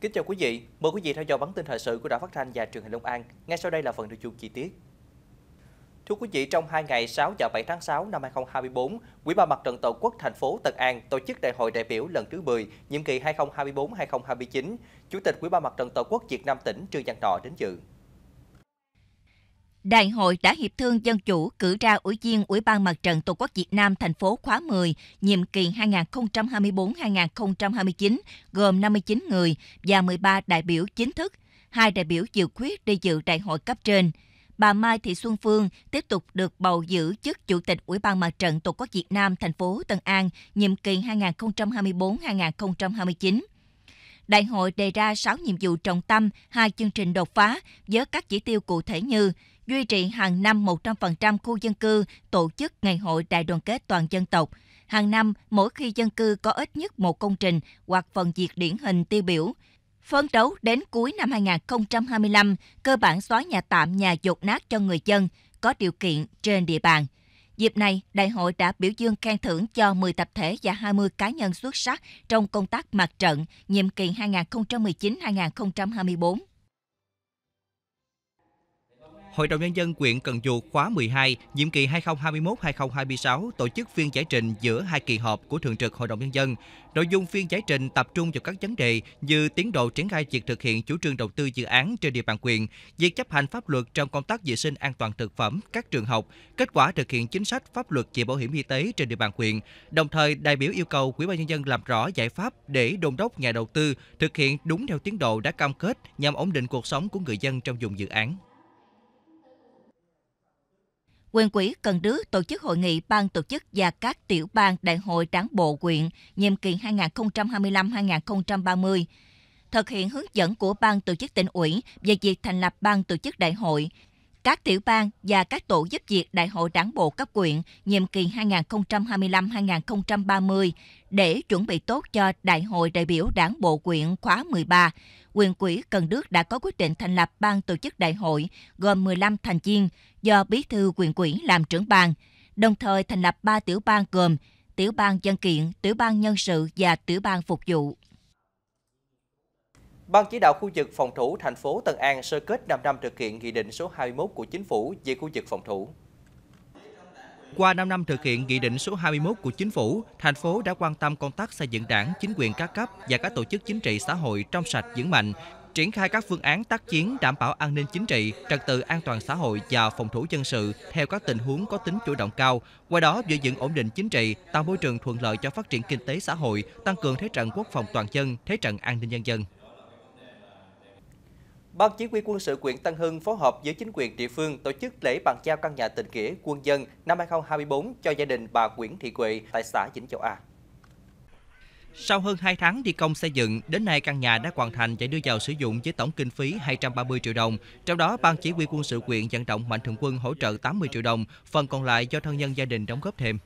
Kính chào quý vị, mời quý vị theo dõi bản tin thời sự của Đài Phát thanh và Truyền hình Long An. Ngay sau đây là phần nội dung chi tiết. Thưa quý vị, trong 2 ngày 6 và 7 tháng 6 năm 2024, Quỹ ban Mặt trận Tổ quốc thành phố Tân An tổ chức đại hội đại biểu lần thứ 10, nhiệm kỳ 2024-2029. Chủ tịch Quỹ ban Mặt trận Tổ quốc Việt Nam tỉnh Trương Văn Nọ đến dự. Đại hội đã hiệp thương dân chủ cử ra ủy viên Ủy ban Mặt trận Tổ quốc Việt Nam thành phố khóa 10, nhiệm kỳ 2024-2029, gồm 59 người và 13 đại biểu chính thức, hai đại biểu dự khuyết đi dự đại hội cấp trên. Bà Mai Thị Xuân Phương tiếp tục được bầu giữ chức Chủ tịch Ủy ban Mặt trận Tổ quốc Việt Nam thành phố Tân An, nhiệm kỳ 2024-2029. Đại hội đề ra 6 nhiệm vụ trọng tâm, hai chương trình đột phá với các chỉ tiêu cụ thể như duy trì hàng năm 100% khu dân cư tổ chức ngày hội đại đoàn kết toàn dân tộc. Hàng năm, mỗi khi dân cư có ít nhất một công trình hoặc phần diệt điển hình tiêu biểu, Phấn đấu đến cuối năm 2025, cơ bản xóa nhà tạm nhà dột nát cho người dân có điều kiện trên địa bàn. Dịp này, đại hội đã biểu dương khen thưởng cho 10 tập thể và 20 cá nhân xuất sắc trong công tác mặt trận nhiệm kỳ 2019-2024. Hội đồng Nhân dân quyện Cần Duộc khóa 12, nhiệm kỳ 2021-2026 tổ chức phiên giải trình giữa hai kỳ họp của Thường trực Hội đồng Nhân dân. Nội dung phiên giải trình tập trung vào các vấn đề như tiến độ triển khai việc thực hiện chủ trương đầu tư dự án trên địa bàn quyện, việc chấp hành pháp luật trong công tác vệ sinh an toàn thực phẩm các trường học, kết quả thực hiện chính sách pháp luật về bảo hiểm y tế trên địa bàn quyện. Đồng thời, đại biểu yêu cầu Ủy ban nhân dân làm rõ giải pháp để đôn đốc nhà đầu tư thực hiện đúng theo tiến độ đã cam kết nhằm ổn định cuộc sống của người dân trong vùng dự án quyền quỹ Cần Đước tổ chức hội nghị ban tổ chức và các tiểu ban đại hội đảng bộ quyện nhiệm kỳ 2025-2030, thực hiện hướng dẫn của ban tổ chức tỉnh ủy về việc thành lập ban tổ chức đại hội các tiểu ban và các tổ giúp việc Đại hội Đảng bộ cấp quyện nhiệm kỳ 2025-2030 để chuẩn bị tốt cho Đại hội đại biểu Đảng bộ quyện khóa 13. Quyền quỹ Cần Đức đã có quyết định thành lập ban tổ chức đại hội gồm 15 thành viên do Bí thư quyền quỹ làm trưởng ban, đồng thời thành lập 3 tiểu ban gồm tiểu ban dân kiện, tiểu ban nhân sự và tiểu ban phục vụ. Ban chỉ đạo khu vực phòng thủ thành phố Tân An sơ kết 5 năm thực hiện Nghị định số 21 của Chính phủ về khu vực phòng thủ. Qua 5 năm thực hiện Nghị định số 21 của Chính phủ, thành phố đã quan tâm công tác xây dựng đảng, chính quyền các cấp và các tổ chức chính trị xã hội trong sạch vững mạnh, triển khai các phương án tác chiến đảm bảo an ninh chính trị, trật tự an toàn xã hội và phòng thủ dân sự theo các tình huống có tính chủ động cao, qua đó giữ vững ổn định chính trị, tạo môi trường thuận lợi cho phát triển kinh tế xã hội, tăng cường thế trận quốc phòng toàn dân, thế trận an ninh nhân dân. Ban Chỉ huy quân sự quyện Tân Hưng phối hợp với chính quyền địa phương tổ chức lễ bàn giao căn nhà tình nghĩa quân dân năm 2024 cho gia đình bà Nguyễn Thị Quệ tại xã Vĩnh Châu A. Sau hơn 2 tháng thi công xây dựng, đến nay căn nhà đã hoàn thành và đưa vào sử dụng với tổng kinh phí 230 triệu đồng. Trong đó, Ban Chỉ huy quân sự quyện vận động mạnh thường quân hỗ trợ 80 triệu đồng, phần còn lại do thân nhân gia đình đóng góp thêm.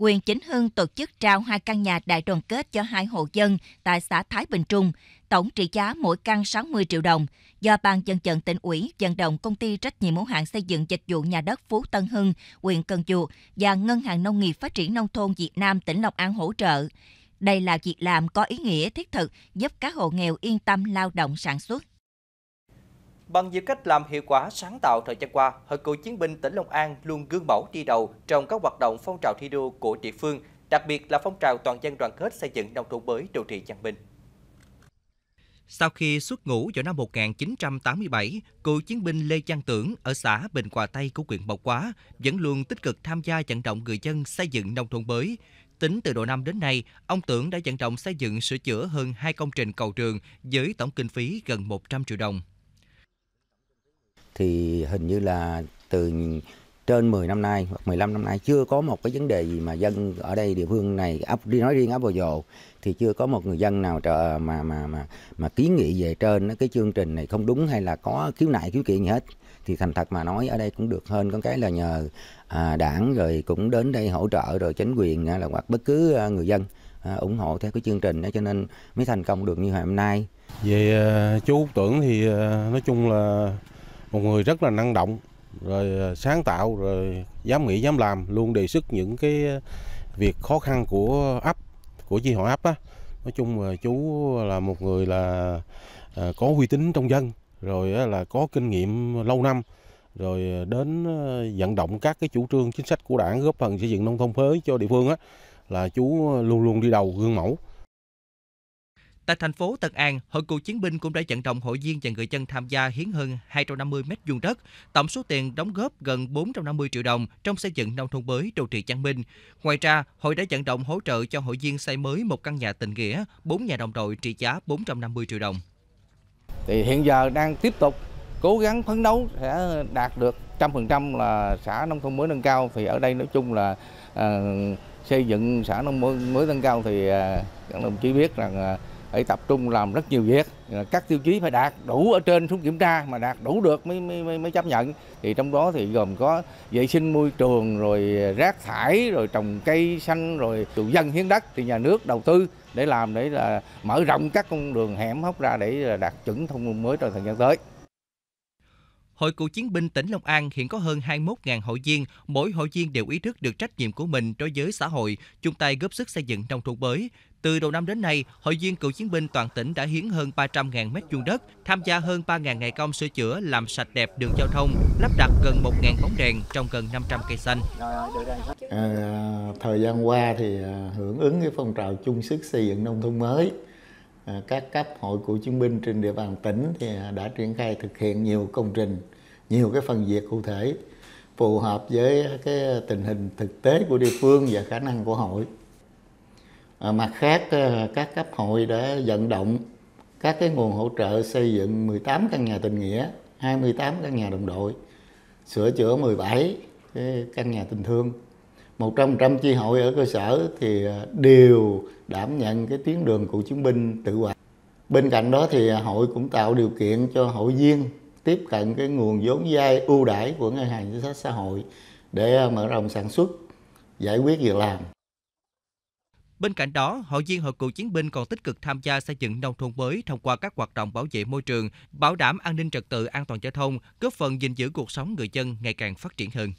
quyền chính hưng tổ chức trao hai căn nhà đại đoàn kết cho hai hộ dân tại xã Thái Bình Trung, tổng trị giá mỗi căn 60 triệu đồng, do Ban dân vận tỉnh ủy vận động công ty trách nhiệm hữu hạn xây dựng dịch vụ nhà đất Phú Tân Hưng, huyện Cần Duộc và Ngân hàng Nông nghiệp Phát triển Nông thôn Việt Nam tỉnh Long An hỗ trợ. Đây là việc làm có ý nghĩa thiết thực giúp các hộ nghèo yên tâm lao động sản xuất. Bằng nhiều cách làm hiệu quả sáng tạo thời gian qua, Hội cựu chiến binh tỉnh Long An luôn gương mẫu đi đầu trong các hoạt động phong trào thi đua của địa phương, đặc biệt là phong trào toàn dân đoàn kết xây dựng nông thôn mới đô thị văn minh. Sau khi xuất ngũ vào năm 1987, cựu chiến binh Lê Văn Tưởng ở xã Bình Hòa Tây của huyện Mộc Hóa vẫn luôn tích cực tham gia vận động người dân xây dựng nông thôn mới. Tính từ đầu năm đến nay, ông Tưởng đã vận động xây dựng sửa chữa hơn 2 công trình cầu trường với tổng kinh phí gần 100 triệu đồng thì hình như là từ trên 10 năm nay hoặc 15 năm nay chưa có một cái vấn đề gì mà dân ở đây địa phương này ấp đi nói riêng ấp Bồ Dồ thì chưa có một người dân nào trợ mà mà mà mà kiến nghị về trên cái chương trình này không đúng hay là có khiếu nại khiếu kiện gì hết thì thành thật mà nói ở đây cũng được hơn con cái là nhờ à, đảng rồi cũng đến đây hỗ trợ rồi chính quyền à, là hoặc bất cứ à, người dân à, ủng hộ theo cái chương trình đó cho nên mới thành công được như ngày hôm nay về à, chú tưởng thì nói chung là một người rất là năng động rồi ờ, sáng tạo rồi dám nghĩ dám làm luôn đề xuất những cái ờ, việc khó khăn của ấp của chi hội ấp á nói chung là chú là một người là ờ, có uy tín trong dân rồi là có kinh nghiệm lâu năm rồi đến vận động các cái chủ trương chính sách của đảng góp phần xây dựng nông thôn mới cho địa phương á là chú luôn luôn đi đầu gương mẫu Tại thành phố Tân An, Hội cựu chiến binh cũng đã vận động hội viên và người dân tham gia hiến hơn 250 mét vuông đất, tổng số tiền đóng góp gần 450 triệu đồng trong xây dựng nông thôn mới đô thị Giang Minh. Ngoài ra, hội đã vận động hỗ trợ cho hội viên xây mới một căn nhà tình nghĩa, 4 nhà đồng đội trị giá 450 triệu đồng. Thì hiện giờ đang tiếp tục cố gắng phấn đấu sẽ đạt được 100% là xã nông thôn mới nâng cao thì ở đây nói chung là uh, xây dựng xã nông mới nâng cao thì uh, các đồng chí biết rằng uh, phải tập trung làm rất nhiều việc các tiêu chí phải đạt đủ ở trên xuống kiểm tra mà đạt đủ được mới mới, mới chấp nhận thì trong đó thì gồm có vệ sinh môi trường rồi rác thải rồi trồng cây xanh rồi chủ dân hiến đất thì nhà nước đầu tư để làm để là mở rộng các con đường hẻm hóc ra để đạt chuẩn thông mới trong thời gian tới Hội Cựu chiến binh tỉnh Long An hiện có hơn 21.000 hội viên, mỗi hội viên đều ý thức được trách nhiệm của mình đối với xã hội, chung tay góp sức xây dựng nông thôn mới. Từ đầu năm đến nay, hội viên cựu chiến binh toàn tỉnh đã hiến hơn 300.000 mét vuông đất, tham gia hơn 3.000 ngày công sửa chữa, làm sạch đẹp đường giao thông, lắp đặt gần 1.000 bóng đèn trong gần 500 cây xanh. À, thời gian qua thì à, hưởng ứng cái phong trào chung sức xây dựng nông thôn mới Ờ, các cấp hội cựu chiến binh trên địa bàn tỉnh thì à, đã triển khai thực hiện nhiều công trình, nhiều cái phần việc cụ thể phù hợp với cái tình hình thực tế của địa phương và khả năng của hội. Ờ, mặt khác, ờ, các cấp hội đã vận động các cái nguồn hỗ trợ xây dựng 18 căn nhà tình nghĩa, 28 căn nhà đồng đội, sửa chữa 17 cái căn nhà tình thương 100% chi hội ở cơ sở thì à, đều đảm nhận cái tuyến đường cựu chiến binh tự quản. Bên cạnh đó thì à, hội cũng tạo điều kiện cho hội viên tiếp cận cái nguồn vốn vay ưu đãi của ngân hàng chính sách xã hội để à, mở rộng sản xuất, giải quyết việc làm. Bên cạnh đó, hội viên hội cựu chiến binh còn tích cực tham gia xây dựng nông thôn mới thông qua các hoạt động bảo vệ môi trường, bảo đảm an ninh trật tự, an toàn giao thông, góp phần gìn giữ cuộc sống người dân ngày càng phát triển hơn.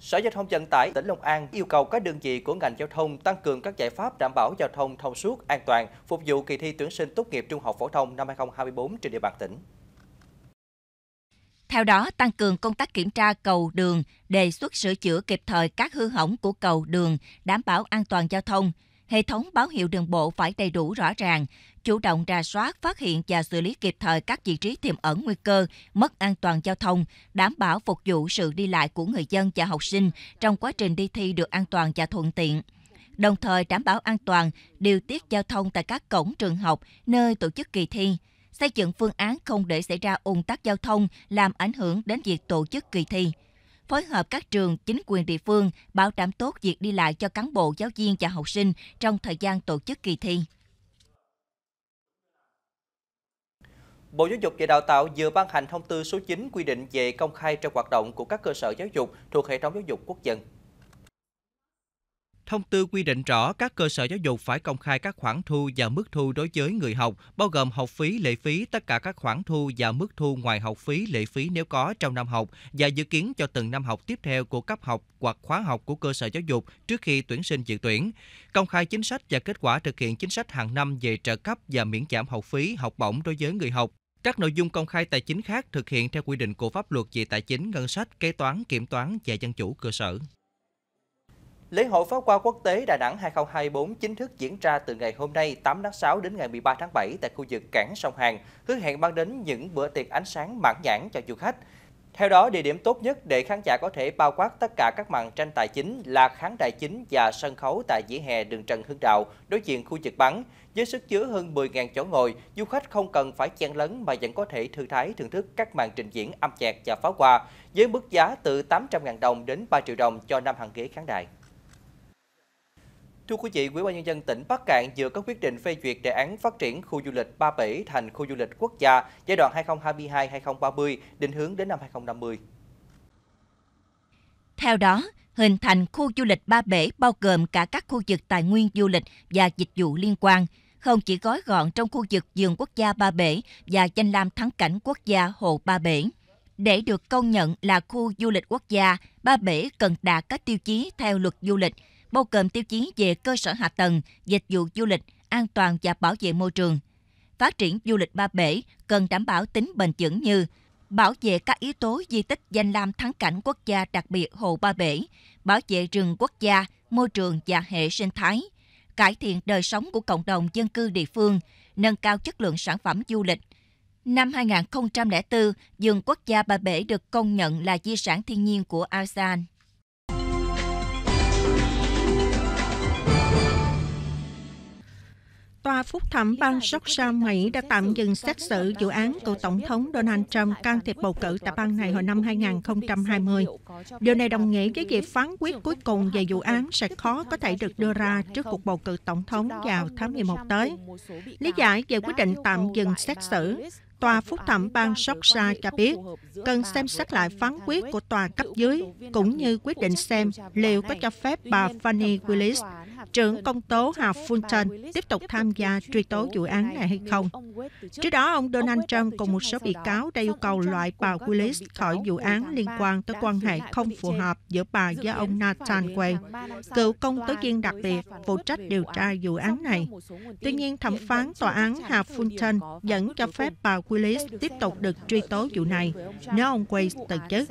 Sở Giao thông Vận tải tỉnh Long An yêu cầu các đơn vị của ngành giao thông tăng cường các giải pháp đảm bảo giao thông thông suốt, an toàn, phục vụ kỳ thi tuyển sinh tốt nghiệp trung học phổ thông năm 2024 trên địa bàn tỉnh. Theo đó, tăng cường công tác kiểm tra cầu đường, đề xuất sửa chữa kịp thời các hư hỏng của cầu đường, đảm bảo an toàn giao thông, hệ thống báo hiệu đường bộ phải đầy đủ rõ ràng, chủ động ra soát, phát hiện và xử lý kịp thời các vị trí tiềm ẩn nguy cơ, mất an toàn giao thông, đảm bảo phục vụ sự đi lại của người dân và học sinh trong quá trình đi thi được an toàn và thuận tiện đồng thời đảm bảo an toàn, điều tiết giao thông tại các cổng trường học, nơi tổ chức kỳ thi, xây dựng phương án không để xảy ra ùn tắc giao thông làm ảnh hưởng đến việc tổ chức kỳ thi phối hợp các trường, chính quyền địa phương bảo đảm tốt việc đi lại cho cán bộ, giáo viên và học sinh trong thời gian tổ chức kỳ thi. Bộ Giáo dục và Đào tạo vừa ban hành thông tư số 9 quy định về công khai trong hoạt động của các cơ sở giáo dục thuộc hệ thống giáo dục quốc dân Thông tư quy định rõ các cơ sở giáo dục phải công khai các khoản thu và mức thu đối với người học, bao gồm học phí, lệ phí, tất cả các khoản thu và mức thu ngoài học phí, lệ phí nếu có trong năm học và dự kiến cho từng năm học tiếp theo của cấp học hoặc khóa học của cơ sở giáo dục trước khi tuyển sinh dự tuyển. Công khai chính sách và kết quả thực hiện chính sách hàng năm về trợ cấp và miễn giảm học phí, học bổng đối với người học các nội dung công khai tài chính khác thực hiện theo quy định của pháp luật về tài chính, ngân sách, kế toán, kiểm toán và dân chủ cơ sở. Lễ hội pháo hoa quốc tế Đà Nẵng 2024 chính thức diễn ra từ ngày hôm nay 8 tháng 6 đến ngày 13 tháng 7 tại khu vực cảng sông Hàn, hứa hẹn mang đến những bữa tiệc ánh sáng mãn nhãn cho du khách. Theo đó, địa điểm tốt nhất để khán giả có thể bao quát tất cả các màn tranh tài chính là khán đài chính và sân khấu tại dĩa hè đường Trần Hưng Đạo, đối diện khu vực bắn. Với sức chứa hơn 10.000 chỗ ngồi, du khách không cần phải chen lấn mà vẫn có thể thư thái thưởng thức các màn trình diễn âm nhạc và pháo hoa với mức giá từ 800.000 đồng đến 3 triệu đồng cho năm hàng ghế khán đài. Thưa quý vị, Ủy ban nhân dân tỉnh Bắc Cạn vừa có quyết định phê duyệt đề án phát triển khu du lịch Ba Bể thành khu du lịch quốc gia giai đoạn 2022-2030, định hướng đến năm 2050. Theo đó, hình thành khu du lịch Ba Bể bao gồm cả các khu vực tài nguyên du lịch và dịch vụ liên quan, không chỉ gói gọn trong khu vực vườn quốc gia Ba Bể và danh lam thắng cảnh quốc gia Hồ Ba Bể. Để được công nhận là khu du lịch quốc gia, Ba Bể cần đạt các tiêu chí theo luật du lịch – bao gồm tiêu chí về cơ sở hạ tầng, dịch vụ du lịch, an toàn và bảo vệ môi trường. Phát triển du lịch ba bể cần đảm bảo tính bền vững như bảo vệ các yếu tố di tích danh lam thắng cảnh quốc gia đặc biệt Hồ Ba Bể, bảo vệ rừng quốc gia, môi trường và hệ sinh thái, cải thiện đời sống của cộng đồng dân cư địa phương, nâng cao chất lượng sản phẩm du lịch. Năm 2004, vườn quốc gia Ba Bể được công nhận là di sản thiên nhiên của ASEAN. Tòa phúc thẩm bang Georgia, Mỹ đã tạm dừng xét xử vụ án cựu Tổng thống Donald Trump can thiệp bầu cử tại bang này hồi năm 2020. Điều này đồng nghĩa với việc phán quyết cuối cùng về vụ án sẽ khó có thể được đưa ra trước cuộc bầu cử Tổng thống vào tháng 11 tới. Lý giải về quyết định tạm dừng xét xử, Tòa phúc thẩm bang Georgia cho biết cần xem xét lại phán quyết của tòa cấp dưới, cũng như quyết định xem liệu có cho phép bà Fanny Willis trưởng công tố Hà Fulton tiếp tục tham gia truy tố vụ án này hay không. Trước đó, ông Donald Trump cùng một số bị cáo đã yêu cầu loại bà Willis khỏi vụ án liên quan tới quan hệ không phù hợp giữa bà và ông Nathan Quay, cựu công tố viên đặc biệt phụ trách điều tra vụ án này. Tuy nhiên, thẩm phán tòa án Hà Fulton vẫn cho phép bà Willis tiếp tục được truy tố vụ này nếu ông Quay từ chức.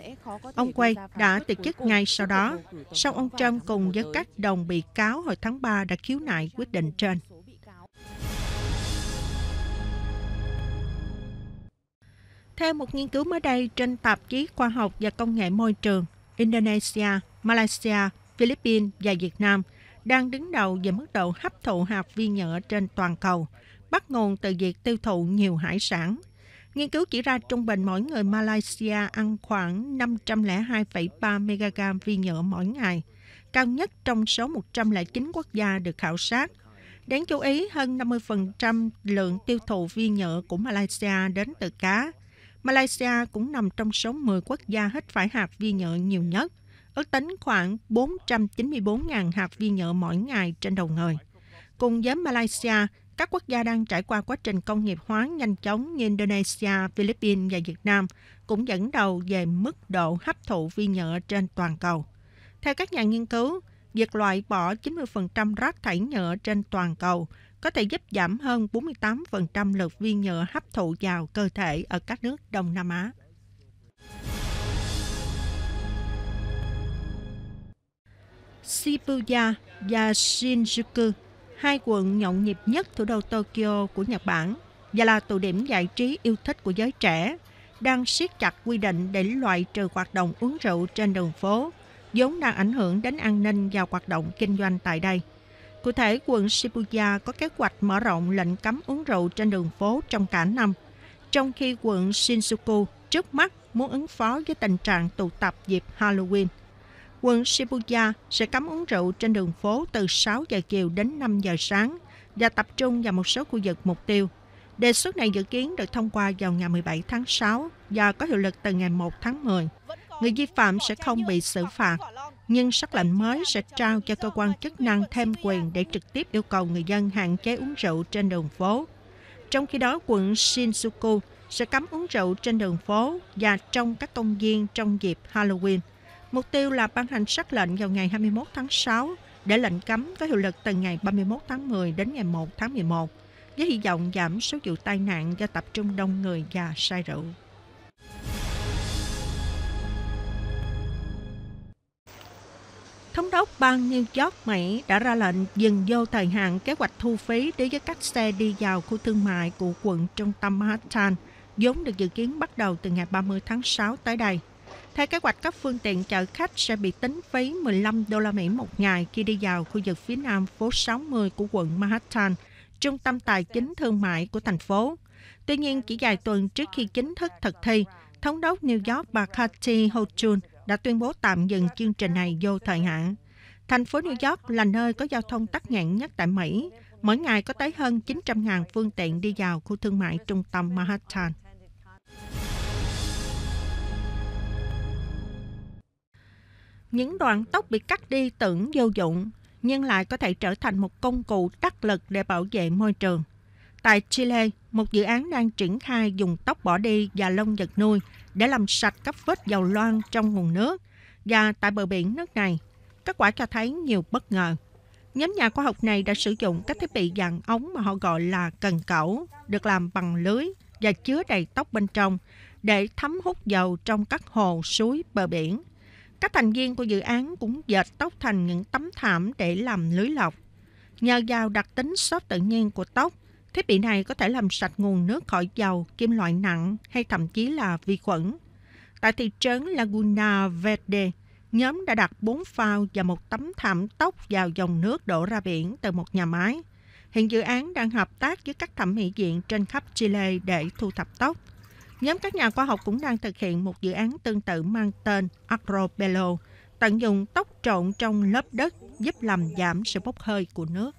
Ông Quay đã từ chức ngay sau đó, sau ông Trump cùng với các đồng bị cáo hồi tháng 3 đã khiếu nại quyết định trên. Theo một nghiên cứu mới đây trên tạp chí khoa học và công nghệ môi trường, Indonesia, Malaysia, Philippines và Việt Nam đang đứng đầu về mức độ hấp thụ hạt vi nhựa trên toàn cầu, bắt nguồn từ việc tiêu thụ nhiều hải sản. Nghiên cứu chỉ ra trung bình mỗi người Malaysia ăn khoảng 502,3 MG vi nhựa mỗi ngày, cao nhất trong số 109 quốc gia được khảo sát. Đáng chú ý, hơn 50% lượng tiêu thụ vi nhựa của Malaysia đến từ cá. Malaysia cũng nằm trong số 10 quốc gia hít phải hạt vi nhựa nhiều nhất, ước tính khoảng 494.000 hạt vi nhựa mỗi ngày trên đầu người. Cùng với Malaysia, các quốc gia đang trải qua quá trình công nghiệp hóa nhanh chóng như Indonesia, Philippines và Việt Nam cũng dẫn đầu về mức độ hấp thụ vi nhựa trên toàn cầu. Theo các nhà nghiên cứu, việc loại bỏ 90% rác thải nhựa trên toàn cầu có thể giúp giảm hơn 48% lượng viên nhựa hấp thụ vào cơ thể ở các nước Đông Nam Á. Shibuya và Shinjuku, hai quận nhộn nhịp nhất thủ đô Tokyo của Nhật Bản và là tụ điểm giải trí yêu thích của giới trẻ, đang siết chặt quy định để loại trừ hoạt động uống rượu trên đường phố vốn đang ảnh hưởng đến an ninh và hoạt động kinh doanh tại đây. Cụ thể, quận Shibuya có kế hoạch mở rộng lệnh cấm uống rượu trên đường phố trong cả năm, trong khi quận Shinjuku trước mắt muốn ứng phó với tình trạng tụ tập dịp Halloween. Quận Shibuya sẽ cấm uống rượu trên đường phố từ 6 giờ chiều đến 5 giờ sáng và tập trung vào một số khu vực mục tiêu. Đề xuất này dự kiến được thông qua vào ngày 17 tháng 6 và có hiệu lực từ ngày 1 tháng 10 người vi phạm sẽ không bị xử phạt, nhưng sắc lệnh mới sẽ trao cho cơ quan chức năng thêm quyền để trực tiếp yêu cầu người dân hạn chế uống rượu trên đường phố. Trong khi đó, quận Shinjuku sẽ cấm uống rượu trên đường phố và trong các công viên trong dịp Halloween. Mục tiêu là ban hành sắc lệnh vào ngày 21 tháng 6 để lệnh cấm có hiệu lực từ ngày 31 tháng 10 đến ngày 1 tháng 11 với hy vọng giảm số vụ tai nạn do tập trung đông người và say rượu. đốc bang New York, Mỹ đã ra lệnh dừng vô thời hạn kế hoạch thu phí đối với các xe đi vào khu thương mại của quận trung tâm Manhattan, vốn được dự kiến bắt đầu từ ngày 30 tháng 6 tới đây. Theo kế hoạch, các phương tiện chở khách sẽ bị tính phí 15 đô la Mỹ một ngày khi đi vào khu vực phía nam phố 60 của quận Manhattan, trung tâm tài chính thương mại của thành phố. Tuy nhiên, chỉ vài tuần trước khi chính thức thực thi, Thống đốc New York bà Kathy Hochul đã tuyên bố tạm dừng chương trình này vô thời hạn. Thành phố New York là nơi có giao thông tắc nghẽn nhất tại Mỹ. Mỗi ngày có tới hơn 900.000 phương tiện đi vào khu thương mại trung tâm Manhattan. Những đoạn tóc bị cắt đi tưởng vô dụng, nhưng lại có thể trở thành một công cụ đắc lực để bảo vệ môi trường. Tại Chile, một dự án đang triển khai dùng tóc bỏ đi và lông vật nuôi để làm sạch các vết dầu loang trong nguồn nước. Và tại bờ biển nước này, Kết quả cho thấy nhiều bất ngờ. Nhóm nhà khoa học này đã sử dụng các thiết bị dạng ống mà họ gọi là cần cẩu, được làm bằng lưới và chứa đầy tóc bên trong để thấm hút dầu trong các hồ, suối, bờ biển. Các thành viên của dự án cũng dệt tóc thành những tấm thảm để làm lưới lọc. Nhờ vào đặc tính xốp tự nhiên của tóc, thiết bị này có thể làm sạch nguồn nước khỏi dầu, kim loại nặng hay thậm chí là vi khuẩn. Tại thị trấn Laguna Verde, nhóm đã đặt 4 phao và một tấm thảm tóc vào dòng nước đổ ra biển từ một nhà máy. Hiện dự án đang hợp tác với các thẩm mỹ viện trên khắp Chile để thu thập tóc. Nhóm các nhà khoa học cũng đang thực hiện một dự án tương tự mang tên Acropelo, tận dụng tóc trộn trong lớp đất giúp làm giảm sự bốc hơi của nước.